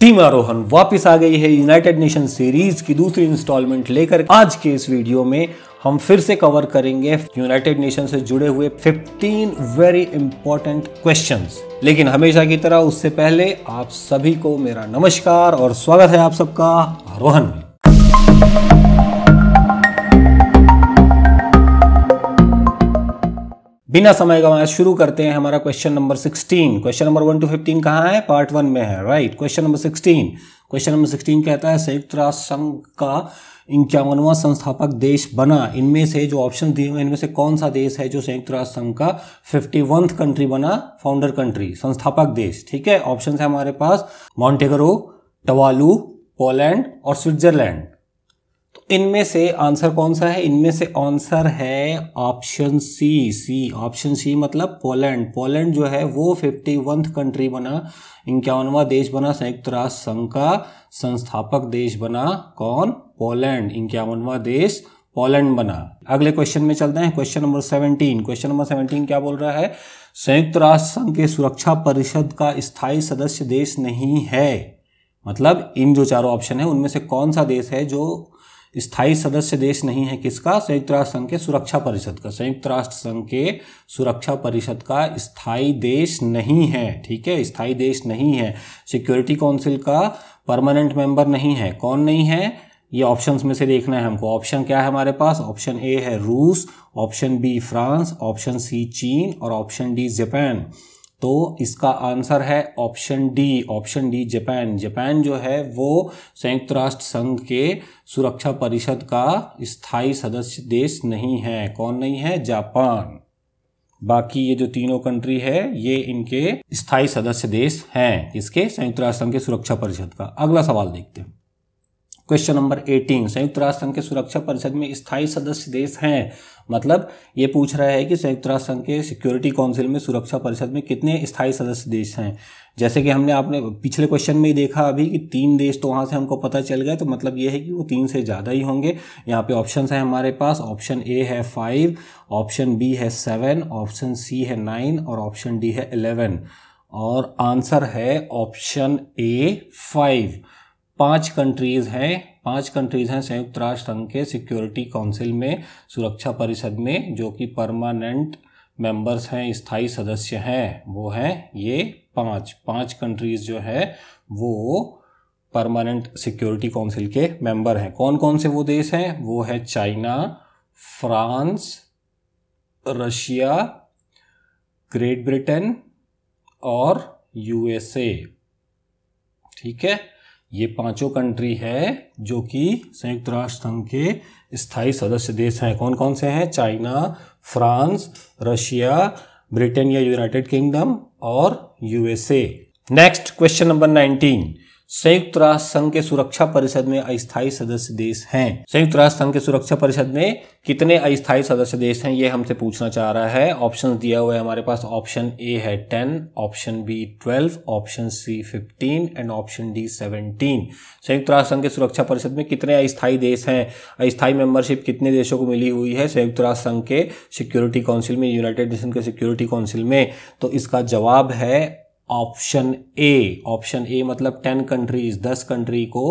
Team आरोहन वापस आ गई है यूनाइटेड नेशन सीरीज की दूसरी इंस्टॉलमेंट लेकर आज के इस वीडियो में हम फिर से कवर करेंगे यूनाइटेड नेशन से जुड़े हुए 15 वेरी इंपॉर्टेंट क्वेश्चंस लेकिन हमेशा की तरह उससे पहले आप सभी को मेरा नमस्कार और स्वागत है आप सबका आरोहन में बिना समय गवाए शुरू करते हैं हमारा question number sixteen question number one two fifteen कहाँ है पार्ट वन में है right question number sixteen question number sixteen कहता है संयुक्त राष्ट्र संघ का इक्यावनवा संस्थापक देश बना इनमें से जो ऑप्शन दिए हुए इनमें से कौन सा देश है जो संयुक्त राष्ट्र संघ का फिफ्टी वंथ कंट्री बना फाउंडर कंट्री संस्थापक देश ठीक है ऑप्शन है हमारे पास मॉन्टेगरो टवालू पोलैंड और स्विट्जरलैंड इनमें से आंसर कौन सा है इनमें से आंसर है option C C option C मतलब पोलैंड पोलैंड जो है वो फिफ्टी कंट्री बना इक्यावनवा देश बना संयुक्त राष्ट्र संघ का संस्थापक देश बना कौन पोलैंड इक्यावनवा देश पोलैंड बना अगले क्वेश्चन में चलते हैं question number seventeen question number seventeen क्या बोल रहा है संयुक्त राष्ट्र संघ के सुरक्षा परिषद का स्थायी सदस्य देश नहीं है मतलब इन जो चारों ऑप्शन है उनमें से कौन सा देश है जो स्थायी सदस्य देश नहीं है किसका संयुक्त राष्ट्र संघ के सुरक्षा परिषद का संयुक्त राष्ट्र संघ के सुरक्षा परिषद का स्थायी देश नहीं है ठीक है स्थायी देश नहीं है सिक्योरिटी काउंसिल का परमानेंट मेंबर नहीं है कौन नहीं है ये ऑप्शंस में से देखना है हमको ऑप्शन क्या है हमारे पास ऑप्शन ए है रूस option B France option C चीन और ऑप्शन डी जापान तो इसका आंसर है option D option D Japan Japan जो है वो संयुक्त राष्ट्र संघ के सुरक्षा परिषद का स्थायी सदस्य देश नहीं है कौन नहीं है जापान बाकी ये जो तीनों कंट्री है ये इनके स्थायी सदस्य देश हैं इसके संयुक्त राष्ट्र संघ के सुरक्षा परिषद का अगला सवाल देखते हैं क्वेश्चन नंबर एटीन संयुक्त राष्ट्र संघ के सुरक्षा परिषद में स्थायी सदस्य देश हैं मतलब ये पूछ रहा है कि संयुक्त राष्ट्र संघ के सिक्योरिटी काउंसिल में सुरक्षा परिषद में कितने स्थायी सदस्य देश हैं जैसे कि हमने आपने पिछले क्वेश्चन में ही देखा अभी कि तीन देश तो वहाँ से हमको पता चल गया तो मतलब ये है कि वो तीन से ज़्यादा ही होंगे यहाँ पे ऑप्शन है हमारे पास ऑप्शन ए है फाइव ऑप्शन बी है सेवन ऑप्शन सी है नाइन और ऑप्शन डी है इलेवन और आंसर है ऑप्शन ए फाइव पांच कंट्रीज हैं पांच कंट्रीज हैं संयुक्त राष्ट्र संघ के सिक्योरिटी काउंसिल में सुरक्षा परिषद में जो कि परमानेंट मेंबर्स हैं स्थायी सदस्य हैं वो हैं ये पांच पांच कंट्रीज जो है वो परमानेंट सिक्योरिटी काउंसिल के मेंबर हैं कौन कौन से वो देश हैं वो है China France Russia Great Britain और यूएसए ठीक है ये पांचों कंट्री है जो कि संयुक्त राष्ट्र संघ के स्थायी सदस्य देश हैं कौन कौन से हैं चाइना फ्रांस रशिया ब्रिटेन या यूनाइटेड किंगडम और USA next question number nineteen संयुक्त राष्ट्र संघ के सुरक्षा परिषद में अस्थायी सदस्य देश हैं संयुक्त राष्ट्र संघ के सुरक्षा परिषद में कितने अस्थायी सदस्य देश हैं ये हमसे पूछना चाह रहा है ऑप्शन दिया हुआ है हमारे पास ऑप्शन ए है ten option B twelve option C fifteen and option D seventeen संयुक्त राष्ट्र संघ के सुरक्षा परिषद में कितने अस्थायी देश हैं अस्थायी मेंबरशिप कितने देशों को मिली हुई है संयुक्त राष्ट्र संघ के सिक्योरिटी काउंसिल में यूनाइटेड नेशन के सिक्योरिटी काउंसिल में तो इसका जवाब है ऑप्शन ए ऑप्शन ए मतलब टेन कंट्रीज दस कंट्री को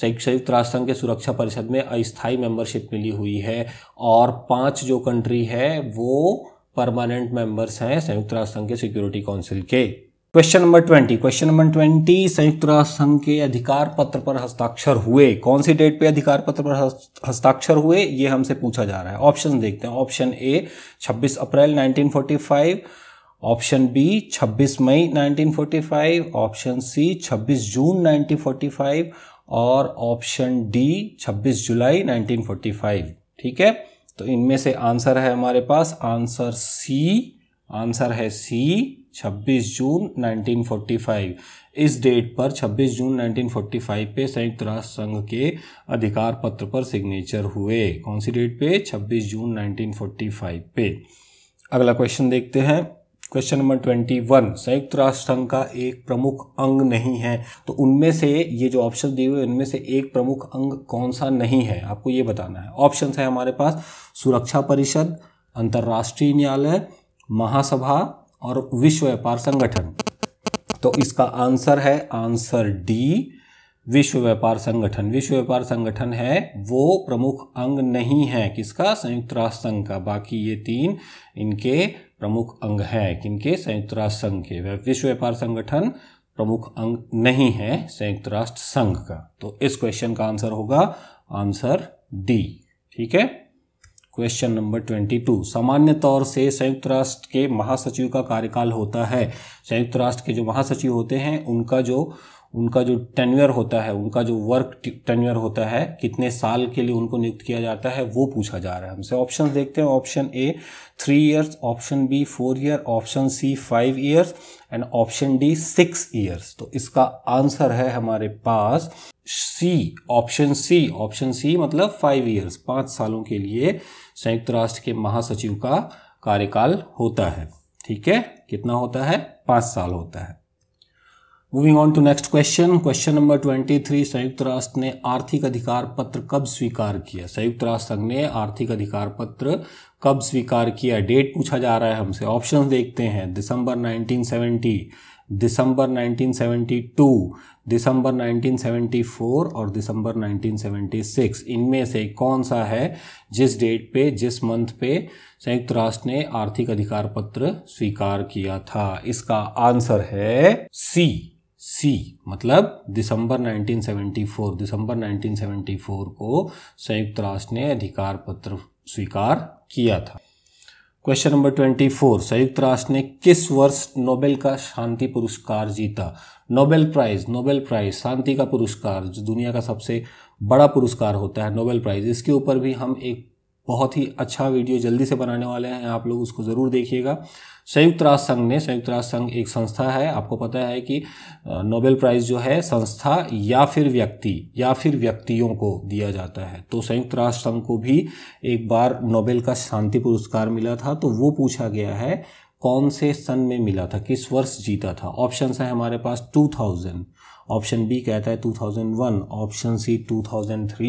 संयुक्त राष्ट्र संघ के सुरक्षा परिषद में अस्थायी मेंबरशिप मिली हुई है और पांच जो कंट्री है वो परमानेंट मेंबर्स हैं संयुक्त राष्ट्र संघ के सिक्योरिटी काउंसिल के question number twenty question number twenty संयुक्त राष्ट्र संघ के अधिकार पत्र पर हस्ताक्षर हुए कौन सी डेट पे अधिकार पत्र पर हस्ताक्षर हुए ये हमसे पूछा जा रहा है ऑप्शन देखते हैं ऑप्शन ए 26 अप्रैल 1945 ऑप्शन बी 26 मई 1945 ऑप्शन सी 26 जून 1945 और ऑप्शन डी 26 जुलाई 1945 ठीक है तो इनमें से आंसर है हमारे पास आंसर सी आंसर है सी 26 जून 1945 इस डेट पर 26 जून 1945 पे संयुक्त राष्ट्र संघ के अधिकार पत्र पर सिग्नेचर हुए कौन सी डेट पे 26 जून 1945 पे अगला क्वेश्चन देखते हैं क्वेश्चन नंबर ट्वेंटी वन संयुक्त राष्ट्र संघ का एक प्रमुख अंग नहीं है तो उनमें से ये जो ऑप्शन दिए हुए उनमें से एक प्रमुख अंग कौन सा नहीं है आपको ये बताना है ऑप्शन है हमारे पास सुरक्षा परिषद अंतर्राष्ट्रीय न्यायालय महासभा और विश्व व्यापार संगठन तो इसका आंसर है आंसर डी विश्व व्यापार संगठन विश्व व्यापार संगठन है वो प्रमुख अंग नहीं है किसका संयुक्त राष्ट्र संघ का बाकी ये तीन इनके प्रमुख अंग हैं किनके संयुक्त राष्ट्र संघ के विश्व व्यापार संगठन प्रमुख अंग नहीं है संयुक्त राष्ट्र संघ का तो इस क्वेश्चन का आंसर होगा आंसर डी ठीक है क्वेश्चन नंबर ट्वेंटी टू सामान्य तौर से संयुक्त राष्ट्र के महासचिव का कार्यकाल होता है संयुक्त राष्ट्र के जो महासचिव होते हैं उनका जो उनका जो टेन्यर होता है उनका जो वर्क टेन्यर होता है कितने साल के लिए उनको नियुक्त किया जाता है वो पूछा जा रहा है हमसे ऑप्शन देखते हैं option A three years option B four year option C five years and option D six years तो इसका आंसर है हमारे पास C option C option C मतलब फाइव ईयर्स पाँच सालों के लिए संयुक्त राष्ट्र के महासचिव का कार्यकाल होता है ठीक है कितना होता है पाँच साल होता है moving on to next question question number twenty three संयुक्त राष्ट्र ने आर्थिक अधिकार पत्र कब स्वीकार किया संयुक्त राष्ट्र संघ ने आर्थिक अधिकार पत्र कब स्वीकार किया डेट पूछा जा रहा है हमसे ऑप्शन देखते हैं दिसंबर 1970 दिसंबर 1972 दिसंबर 1974 और दिसंबर 1976 इनमें से कौन सा है जिस डेट पे जिस मंथ पे संयुक्त राष्ट्र ने आर्थिक अधिकार पत्र स्वीकार किया था इसका आंसर है सी सी मतलब दिसंबर 1974 दिसंबर 1974 को संयुक्त राष्ट्र ने अधिकार पत्र स्वीकार किया था क्वेश्चन नंबर 24 संयुक्त राष्ट्र ने किस वर्ष नोबेल का शांति पुरस्कार जीता नोबेल प्राइज नोबेल प्राइज शांति का पुरस्कार जो दुनिया का सबसे बड़ा पुरस्कार होता है नोबेल प्राइज इसके ऊपर भी हम एक बहुत ही अच्छा वीडियो जल्दी से बनाने वाले हैं आप लोग उसको ज़रूर देखिएगा संयुक्त राष्ट्र संघ ने संयुक्त राष्ट्र संघ एक संस्था है आपको पता है कि नोबेल प्राइज़ जो है संस्था या फिर व्यक्ति या फिर व्यक्तियों को दिया जाता है तो संयुक्त राष्ट्र संघ को भी एक बार नोबेल का शांति पुरस्कार मिला था तो वो पूछा गया है कौन से सन में मिला था किस वर्ष जीता था ऑप्शन है हमारे पास टू थाउजेंड ऑप्शन बी कहता है 2001 option C 2003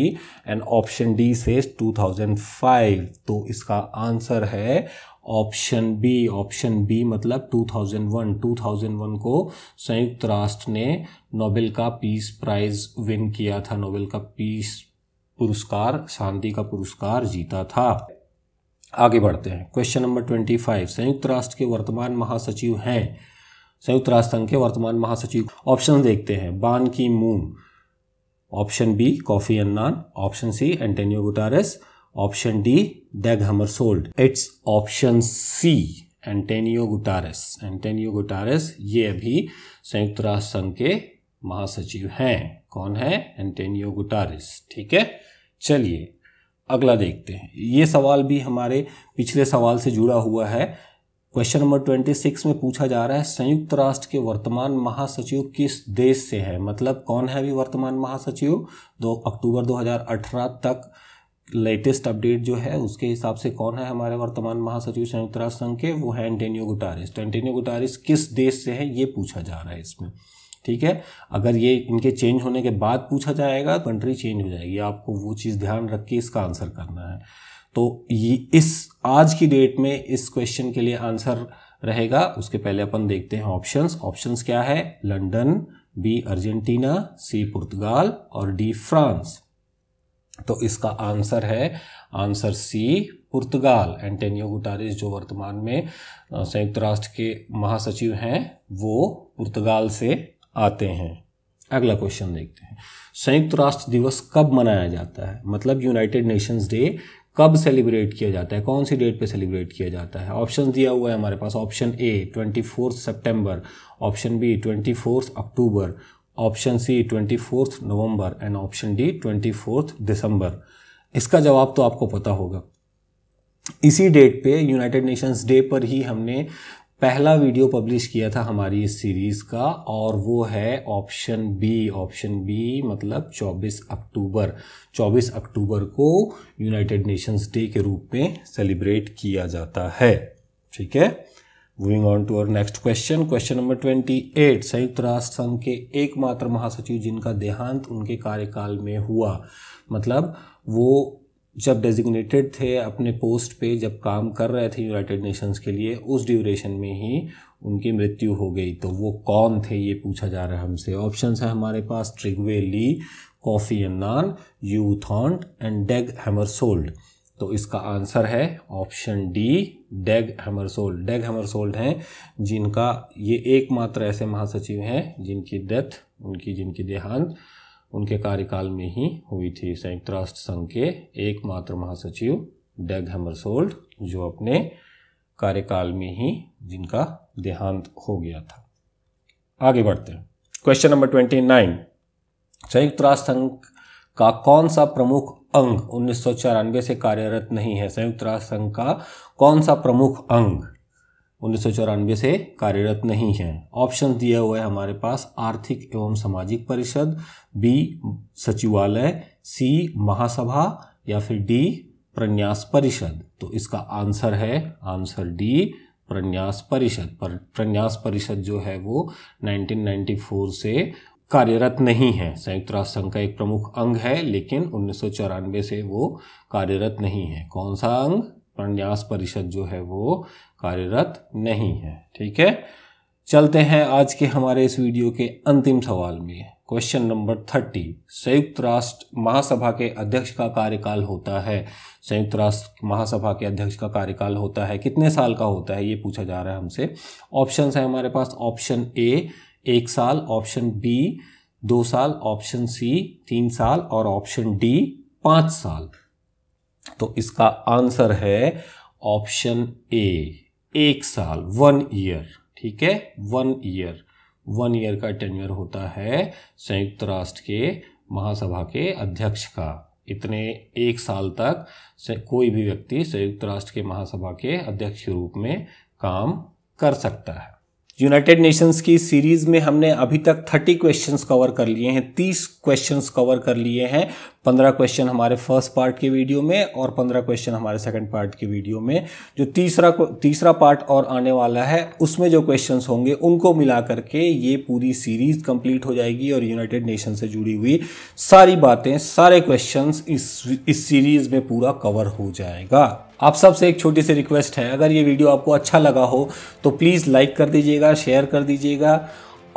and option D से 2005 तो इसका आंसर है ऑप्शन बी ऑप्शन बी मतलब 2001 2001 को संयुक्त राष्ट्र ने नोबेल का पीस प्राइज विन किया था नोबेल का पीस पुरस्कार शांति का पुरस्कार जीता था आगे बढ़ते हैं क्वेश्चन नंबर ट्वेंटी फाइव संयुक्त राष्ट्र के वर्तमान महासचिव हैं संयुक्त राष्ट्र संघ के वर्तमान महासचिव ऑप्शन देखते हैं Ban Ki Moon option B Kofi Annan option C Antonio Guterres option D Dag सोल्ड it's option C Antonio Guterres Antonio Guterres ये अभी संयुक्त राष्ट्र संघ के महासचिव हैं कौन है एंटेनियो गुटारेस ठीक है चलिए अगला देखते हैं ये सवाल भी हमारे पिछले सवाल से जुड़ा हुआ है क्वेश्चन नंबर ट्वेंटी सिक्स में पूछा जा रहा है संयुक्त राष्ट्र के वर्तमान महासचिव किस देश से है मतलब कौन है अभी वर्तमान महासचिव दो अक्टूबर 2018 तक लेटेस्ट अपडेट जो है उसके हिसाब से कौन है हमारे वर्तमान महासचिव संयुक्त राष्ट्र संघ के वो है एंटेनियो गुटारिस तो एंटेनियो गुटारिस किस देश से है ये पूछा जा रहा है इसमें ठीक है अगर ये इनके चेंज होने के बाद पूछा जाएगा कंट्री चेंज हो जाएगी आपको वो चीज़ ध्यान रख के इसका आंसर करना है तो ये इस आज की डेट में इस क्वेश्चन के लिए आंसर रहेगा उसके पहले अपन देखते हैं ऑप्शंस ऑप्शंस क्या है London B Argentina C Portugal और डी फ्रांस तो इसका आंसर है आंसर सी पुर्तगाल एंटेनियो गुटारिस जो वर्तमान में संयुक्त राष्ट्र के महासचिव हैं वो पुर्तगाल से आते हैं अगला क्वेश्चन देखते हैं संयुक्त राष्ट्र दिवस कब मनाया जाता है मतलब यूनाइटेड नेशंस डे कब सेलिब्रेट किया जाता है कौन सी डेट पे सेलिब्रेट किया जाता है ऑप्शन दिया हुआ है हमारे पास option A twenty fourth September option B twenty fourth October option C twenty fourth November and option D twenty fourth December इसका जवाब तो आपको पता होगा इसी डेट पे यूनाइटेड नेशंस डे पर ही हमने पहला वीडियो पब्लिश किया था हमारी इस सीरीज़ का और वो है ऑप्शन बी ऑप्शन बी मतलब 24 अक्टूबर 24 अक्टूबर को यूनाइटेड नेशंस डे के रूप में सेलिब्रेट किया जाता है ठीक है moving on to our next question question number 28 संयुक्त राष्ट्र संघ के एकमात्र महासचिव जिनका देहांत उनके कार्यकाल में हुआ मतलब वो जब डेजिग्नेटेड थे अपने पोस्ट पे जब काम कर रहे थे यूनाइटेड नेशंस के लिए उस ड्यूरेशन में ही उनकी मृत्यु हो गई तो वो कौन थे ये पूछा जा रहा है हमसे ऑप्शन है हमारे पास Trygve Lie Kofi Annan Thant and Dag Hammarskjold तो इसका आंसर है ऑप्शन डी डेग हैमरसोल्ड डेग हैमरसोल्ड हैं जिनका ये एकमात्र ऐसे महासचिव हैं जिनकी डेथ उनकी जिनकी देहांत उनके कार्यकाल में ही हुई थी संयुक्त राष्ट्र संघ के एकमात्र महासचिव डेग हेमरसोल्ड जो अपने कार्यकाल में ही जिनका देहांत हो गया था आगे बढ़ते हैं क्वेश्चन नंबर ट्वेंटी नाइन संयुक्त राष्ट्र संघ का कौन सा प्रमुख अंग उन्नीस से कार्यरत नहीं है संयुक्त राष्ट्र संघ का कौन सा प्रमुख अंग उन्नीस से कार्यरत नहीं है ऑप्शन दिया हुआ है हमारे पास आर्थिक एवं सामाजिक परिषद बी सचिवालय सी महासभा या फिर डी प्रन्यास परिषद तो इसका आंसर है आंसर डी प्रन्यास परिषद पर प्रन्यास परिषद जो है वो 1994 से कार्यरत नहीं है संयुक्त राष्ट्र संघ का एक प्रमुख अंग है लेकिन उन्नीस से वो कार्यरत नहीं है कौन सा अंग प्रन्यास परिषद जो है वो कार्यरत नहीं है ठीक है चलते हैं आज के हमारे इस वीडियो के अंतिम सवाल में क्वेश्चन नंबर थर्टी संयुक्त राष्ट्र महासभा के अध्यक्ष का कार्यकाल होता है संयुक्त राष्ट्र महासभा के अध्यक्ष का कार्यकाल होता है कितने साल का होता है ये पूछा जा रहा है हमसे ऑप्शन है हमारे पास ऑप्शन ए एक साल ऑप्शन बी दो साल ऑप्शन सी तीन साल और ऑप्शन डी पांच साल तो इसका आंसर है ऑप्शन ए एक साल वन ईयर ठीक है वन ईयर वन ईयर का टेन्यर होता है संयुक्त राष्ट्र के महासभा के अध्यक्ष का इतने एक साल तक से कोई भी व्यक्ति संयुक्त राष्ट्र के महासभा के अध्यक्ष के रूप में काम कर सकता है यूनाइटेड नेशंस की सीरीज में हमने अभी तक थर्टी क्वेश्चंस कवर कर लिए हैं तीस क्वेश्चंस कवर कर लिए हैं पंद्रह क्वेश्चन हमारे फर्स्ट पार्ट के वीडियो में और पंद्रह क्वेश्चन हमारे सेकंड पार्ट के वीडियो में जो तीसरा तीसरा पार्ट और आने वाला है उसमें जो क्वेश्चन होंगे उनको मिला करके ये पूरी सीरीज कंप्लीट हो जाएगी और यूनाइटेड नेशन से जुड़ी हुई सारी बातें सारे क्वेश्चन इस इस सीरीज में पूरा कवर हो जाएगा आप सबसे एक छोटी सी रिक्वेस्ट है अगर ये वीडियो आपको अच्छा लगा हो तो प्लीज़ लाइक कर दीजिएगा शेयर कर दीजिएगा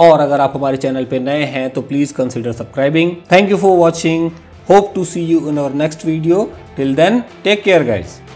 और अगर आप हमारे चैनल पर नए हैं तो please consider subscribing thank you for watching Hope to see you in our next video. Till then, take care guys.